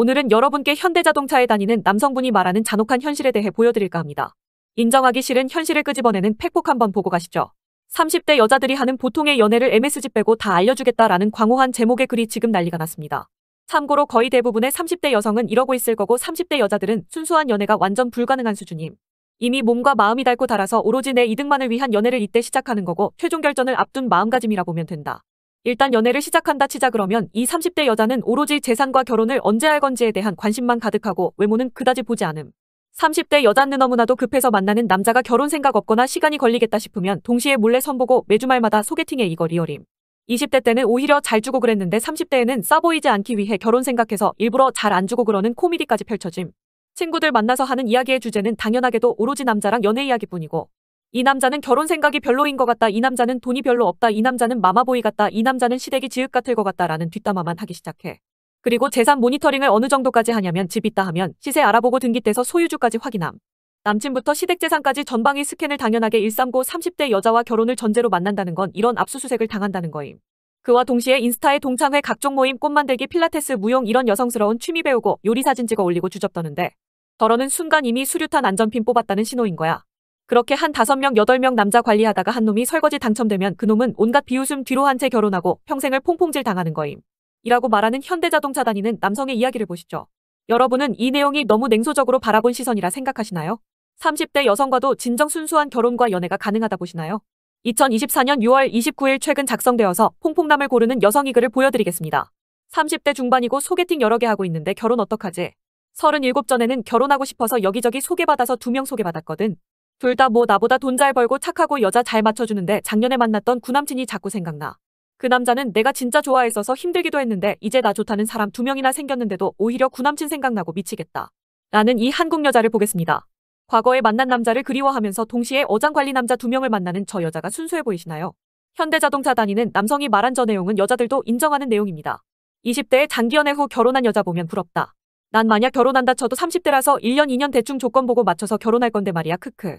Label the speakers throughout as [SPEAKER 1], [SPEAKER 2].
[SPEAKER 1] 오늘은 여러분께 현대자동차에 다니는 남성분이 말하는 잔혹한 현실에 대해 보여드릴까 합니다. 인정하기 싫은 현실을 끄집어내는 팩폭 한번 보고 가시죠. 30대 여자들이 하는 보통의 연애를 MSG 빼고 다 알려주겠다라는 광호한 제목의 글이 지금 난리가 났습니다. 참고로 거의 대부분의 30대 여성은 이러고 있을 거고 30대 여자들은 순수한 연애가 완전 불가능한 수준임. 이미 몸과 마음이 닳고 달아서 오로지 내 이득만을 위한 연애를 이때 시작하는 거고 최종 결전을 앞둔 마음가짐이라 보면 된다. 일단 연애를 시작한다 치자 그러면 이 30대 여자는 오로지 재산과 결혼을 언제 할 건지에 대한 관심만 가득하고 외모는 그다지 보지 않음. 30대 여자는 너무나도 급해서 만나는 남자가 결혼 생각 없거나 시간이 걸리겠다 싶으면 동시에 몰래 선보고 매주말마다 소개팅에 이거 리얼임. 20대 때는 오히려 잘 주고 그랬는데 30대에는 싸보이지 않기 위해 결혼 생각해서 일부러 잘 안 주고 그러는 코미디까지 펼쳐짐. 친구들 만나서 하는 이야기의 주제는 당연하게도 오로지 남자랑 연애 이야기뿐이고 이 남자는 결혼 생각이 별로인 것 같다. 이 남자는 돈이 별로 없다. 이 남자는 마마보이 같다. 이 남자는 시댁이 지읒 같을 것 같다라는 뒷담화만 하기 시작해. 그리고 재산 모니터링을 어느 정도까지 하냐면 집 있다 하면 시세 알아보고 등기 떼서 소유주까지 확인함. 남친부터 시댁 재산까지 전방위 스캔을 당연하게 139 30대 여자와 결혼을 전제로 만난다는 건 이런 압수수색을 당한다는 거임. 그와 동시에 인스타에 동창회 각종 모임 꽃 만들기 필라테스 무용 이런 여성스러운 취미 배우고 요리 사진 찍어 올리고 주접떠는데 더러는 순간 이미 수류탄 안전핀 뽑았다는 신호인 거야. 그렇게 한 5명 8명 남자 관리하다가 한 놈이 설거지 당첨되면 그놈은 온갖 비웃음 뒤로 한 채 결혼하고 평생을 퐁퐁질 당하는 거임. 이라고 말하는 현대자동차 다니는 남성의 이야기를 보시죠. 여러분은 이 내용이 너무 냉소적으로 바라본 시선이라 생각하시나요? 30대 여성과도 진정 순수한 결혼과 연애가 가능하다 보시나요? 2024년 6월 29일 최근 작성되어서 퐁퐁남을 고르는 여성이 글을 보여드리겠습니다. 30대 중반이고 소개팅 여러 개 하고 있는데 결혼 어떡하지? 37 전에는 결혼하고 싶어서 여기저기 소개받아서 두 명 소개받았거든. 둘다뭐 나보다 돈 잘 벌고 착하고 여자 잘 맞춰주는데 작년에 만났던 구남친이 자꾸 생각나. 그 남자는 내가 진짜 좋아했어서 힘들기도 했는데 이제 나 좋다는 사람 두 명이나 생겼는데도 오히려 구남친 생각나고 미치겠다. 라는이 한국 여자를 보겠습니다. 과거에 만난 남자를 그리워하면서 동시에 어장관리 남자 두 명을 만나는 저 여자가 순수해 보이시나요? 현대자동차 다니는 남성이 말한 저 내용은 여자들도 인정하는 내용입니다. 20대에 장기 연애 후 결혼한 여자 보면 부럽다. 난 만약 결혼한다 쳐도 30대라서 1년 2년 대충 조건 보고 맞춰서 결혼할 건데 말이야 크크.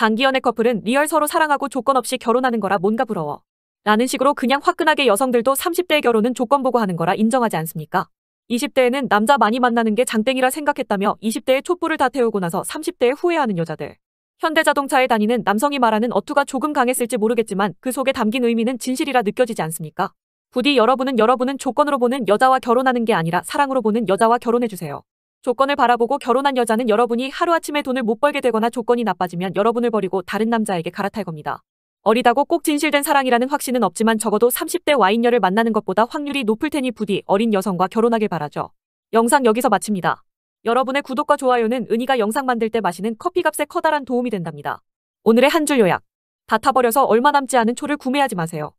[SPEAKER 1] 장기연애 커플은 리얼 서로 사랑하고 조건 없이 결혼하는 거라 뭔가 부러워. 라는 식으로 그냥 화끈하게 여성들도 30대의 결혼은 조건 보고 하는 거라 인정하지 않습니까? 20대에는 남자 많이 만나는 게 장땡이라 생각했다며 20대에 촛불을 다 태우고 나서 30대에 후회하는 여자들. 현대자동차에 다니는 남성이 말하는 어투가 조금 강했을지 모르겠지만 그 속에 담긴 의미는 진실이라 느껴지지 않습니까? 부디 여러분은 여러분은 조건으로 보는 여자와 결혼하는 게 아니라 사랑으로 보는 여자와 결혼해주세요. 조건을 바라보고 결혼한 여자는 여러분이 하루아침에 돈을 못 벌게 되거나 조건이 나빠지면 여러분을 버리고 다른 남자에게 갈아탈 겁니다. 어리다고 꼭 진실된 사랑이라는 확신은 없지만 적어도 30대 와인녀를 만나는 것보다 확률이 높을 테니 부디 어린 여성과 결혼하길 바라죠. 영상 여기서 마칩니다. 여러분의 구독과 좋아요는 은희가 영상 만들 때 마시는 커피 값에 커다란 도움이 된답니다. 오늘의 한 줄 요약. 다 타버려서 얼마 남지 않은 초를 구매하지 마세요.